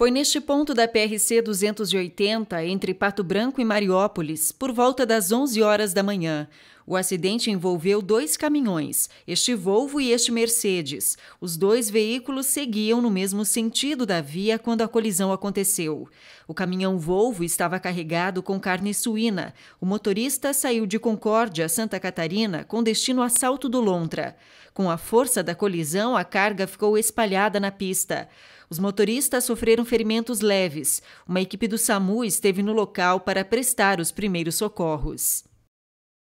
Foi neste ponto da PRC 280, entre Pato Branco e Mariópolis, por volta das 11 horas da manhã. O acidente envolveu dois caminhões, este Volvo e este Mercedes. Os dois veículos seguiam no mesmo sentido da via quando a colisão aconteceu. O caminhão Volvo estava carregado com carne suína. O motorista saiu de Concórdia, Santa Catarina, com destino a Salto do Lontra. Com a força da colisão, a carga ficou espalhada na pista. Os motoristas sofreram ferimentos leves. Uma equipe do SAMU esteve no local para prestar os primeiros socorros.